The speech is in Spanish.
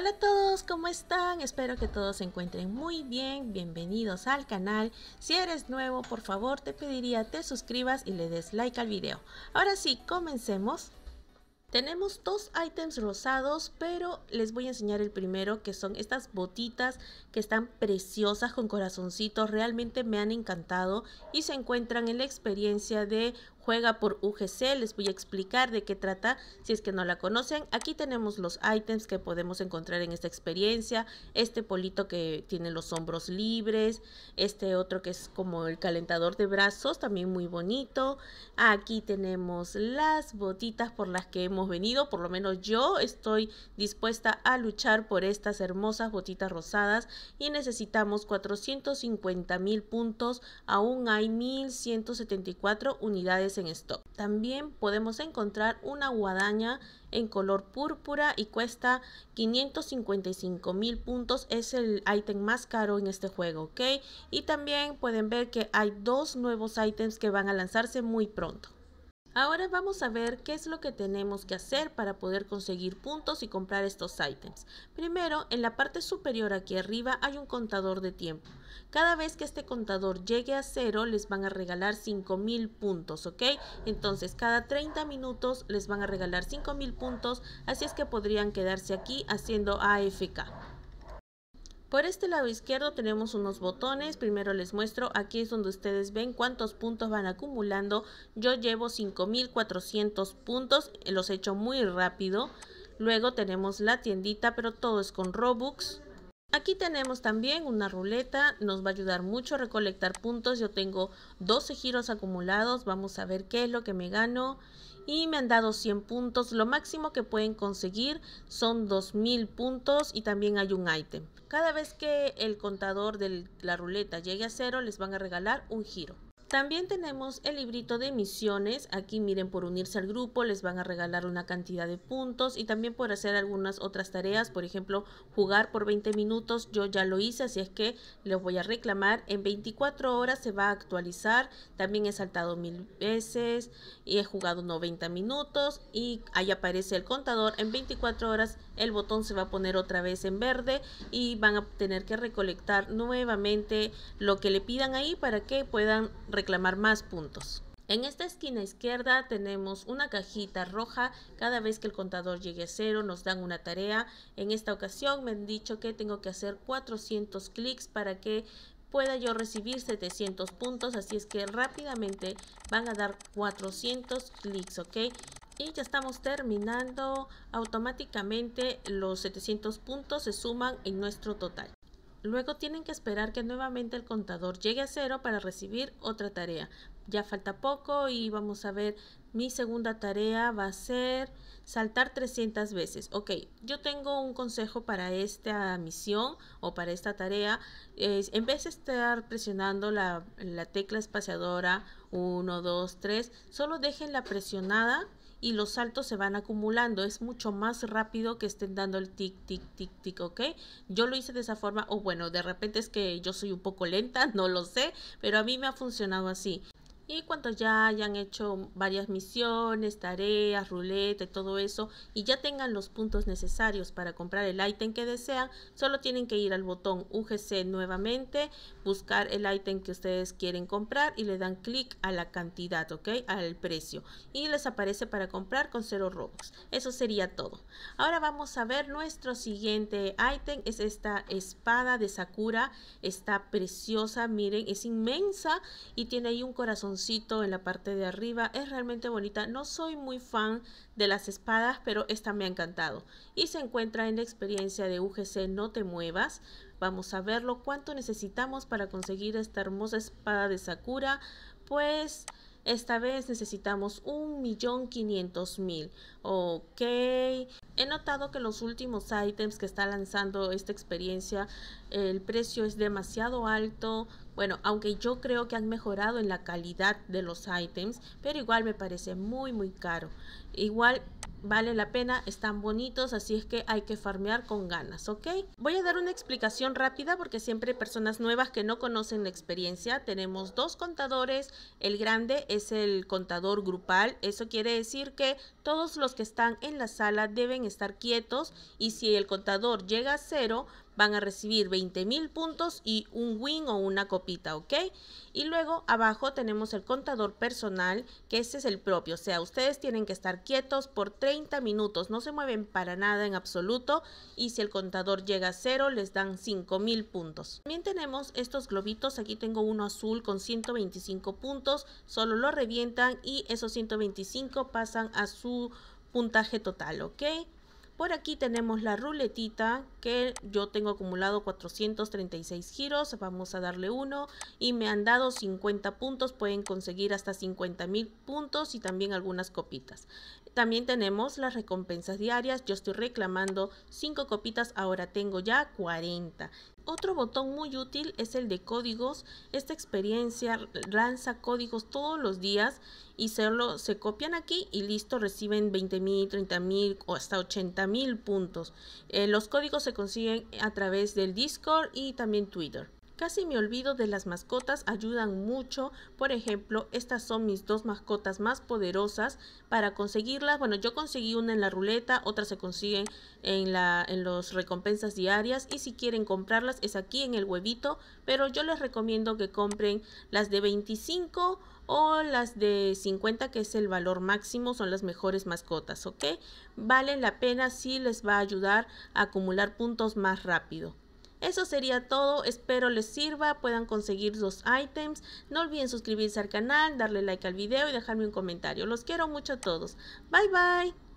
Hola a todos, ¿cómo están? Espero que todos se encuentren muy bien. Bienvenidos al canal. Si eres nuevo, por favor, te pediría te suscribas y le des like al video. Ahora sí, comencemos. Tenemos dos ítems rosados, pero les voy a enseñar el primero, que son estas botitas que están preciosas con corazoncitos. Realmente me han encantado y se encuentran en la experiencia de juega por UGC, les voy a explicar de qué trata si es que no la conocen. Aquí tenemos los ítems que podemos encontrar en esta experiencia, este polito que tiene los hombros libres, este otro que es como el calentador de brazos, también muy bonito. Aquí tenemos las botitas por las que hemos venido, por lo menos yo estoy dispuesta a luchar por estas hermosas botitas rosadas y necesitamos 450 mil puntos, aún hay 1174 unidades en stock. También podemos encontrar una guadaña en color púrpura y cuesta 555 mil puntos. Es el ítem más caro en este juego, ¿ok? Y también pueden ver que hay dos nuevos ítems que van a lanzarse muy pronto. Ahora vamos a ver qué es lo que tenemos que hacer para poder conseguir puntos y comprar estos ítems. Primero, en la parte superior aquí arriba hay un contador de tiempo. Cada vez que este contador llegue a cero les van a regalar 5000 puntos, ¿ok? Entonces cada 30 minutos les van a regalar 5000 puntos, así es que podrían quedarse aquí haciendo AFK. Por este lado izquierdo tenemos unos botones, primero les muestro, aquí es donde ustedes ven cuántos puntos van acumulando, yo llevo 5400 puntos, eh, los he hecho muy rápido, luego tenemos la tiendita pero todo es con Robux, Aquí tenemos también una ruleta, nos va a ayudar mucho a recolectar puntos. Yo tengo 12 giros acumulados, vamos a ver qué es lo que me gano. Y me han dado 100 puntos, lo máximo que pueden conseguir son 2000 puntos y también hay un ítem. Cada vez que el contador de la ruleta llegue a cero les van a regalar un giro. También tenemos el librito de misiones. Aquí miren, por unirse al grupo les van a regalar una cantidad de puntos y también por hacer algunas otras tareas. Por ejemplo, jugar por 20 minutos. Yo ya lo hice, así es que les voy a reclamar. En 24 horas se va a actualizar. También he saltado mil veces y he jugado 90 minutos. Y ahí aparece el contador. En 24 horas el botón se va a poner otra vez en verde y van a tener que recolectar nuevamente lo que le pidan ahí para que puedan reclamar más puntos. En esta esquina izquierda tenemos una cajita roja. Cada vez que el contador llegue a cero nos dan una tarea. En esta ocasión me han dicho que tengo que hacer 400 clics para que pueda yo recibir 700 puntos. Así es que rápidamente van a dar 400 clics, ¿ok? y ya estamos terminando automáticamente los 700 puntos se suman en nuestro total luego tienen que esperar que nuevamente el contador llegue a cero para recibir otra tarea ya falta poco y vamos a ver mi segunda tarea va a ser saltar 300 veces ok yo tengo un consejo para esta misión o para esta tarea en vez de estar presionando la, la tecla espaciadora 1 2 3 solo déjenla presionada y los saltos se van acumulando. Es mucho más rápido que estén dando el tic, tic, tic, tic, ¿ok? Yo lo hice de esa forma, o bueno, de repente es que yo soy un poco lenta, no lo sé, pero a mí me ha funcionado así. Y cuando ya hayan hecho varias misiones, tareas, ruleta y todo eso, y ya tengan los puntos necesarios para comprar el ítem que desean, solo tienen que ir al botón UGC nuevamente, buscar el ítem que ustedes quieren comprar y le dan clic a la cantidad, ¿ok? Al precio. Y les aparece para comprar con cero robos. Eso sería todo. Ahora vamos a ver nuestro siguiente ítem. Es esta espada de Sakura. Está preciosa, miren, es inmensa y tiene ahí un corazón en la parte de arriba. Es realmente bonita. No soy muy fan de las espadas, pero esta me ha encantado. Y se encuentra en la experiencia de UGC No Te Muevas. Vamos a verlo. ¿Cuánto necesitamos para conseguir esta hermosa espada de Sakura? Pues... Esta vez necesitamos Un millón mil Ok. He notado que los últimos ítems que está lanzando esta experiencia, el precio es demasiado alto bueno, aunque yo creo que han mejorado en la calidad de los items, pero igual me parece muy muy caro. Igual vale la pena, están bonitos, así es que hay que farmear con ganas, ¿ok? Voy a dar una explicación rápida porque siempre hay personas nuevas que no conocen la experiencia. Tenemos dos contadores, el grande es el contador grupal, eso quiere decir que todos los que están en la sala deben estar quietos y si el contador llega a cero, van a recibir 20.000 puntos y un win o una copita, ¿ok? Y luego abajo tenemos el contador personal, que ese es el propio, o sea, ustedes tienen que estar quietos por 30 minutos, no se mueven para nada en absoluto y si el contador llega a cero les dan 5.000 puntos. También tenemos estos globitos, aquí tengo uno azul con 125 puntos, solo lo revientan y esos 125 pasan a su puntaje total, ¿ok? Por aquí tenemos la ruletita que yo tengo acumulado 436 giros, vamos a darle uno y me han dado 50 puntos, pueden conseguir hasta 50 mil puntos y también algunas copitas. También tenemos las recompensas diarias, yo estoy reclamando 5 copitas, ahora tengo ya 40. Otro botón muy útil es el de códigos. Esta experiencia lanza códigos todos los días y se, se copian aquí y listo, reciben 20.000, 30.000 o hasta 80.000 puntos. Eh, los códigos se consiguen a través del Discord y también Twitter. Casi me olvido de las mascotas, ayudan mucho. Por ejemplo, estas son mis dos mascotas más poderosas. Para conseguirlas, bueno, yo conseguí una en la ruleta, otras se consiguen en, las los recompensas diarias. Y si quieren comprarlas, es aquí en el huevito. Pero yo les recomiendo que compren las de 25 o las de 50 que es el valor máximo son las mejores mascotas ok valen la pena si les va a ayudar a acumular puntos más rápido eso sería todo, espero les sirva, puedan conseguir los items. No olviden suscribirse al canal, darle like al video y dejarme un comentario. Los quiero mucho a todos. Bye bye.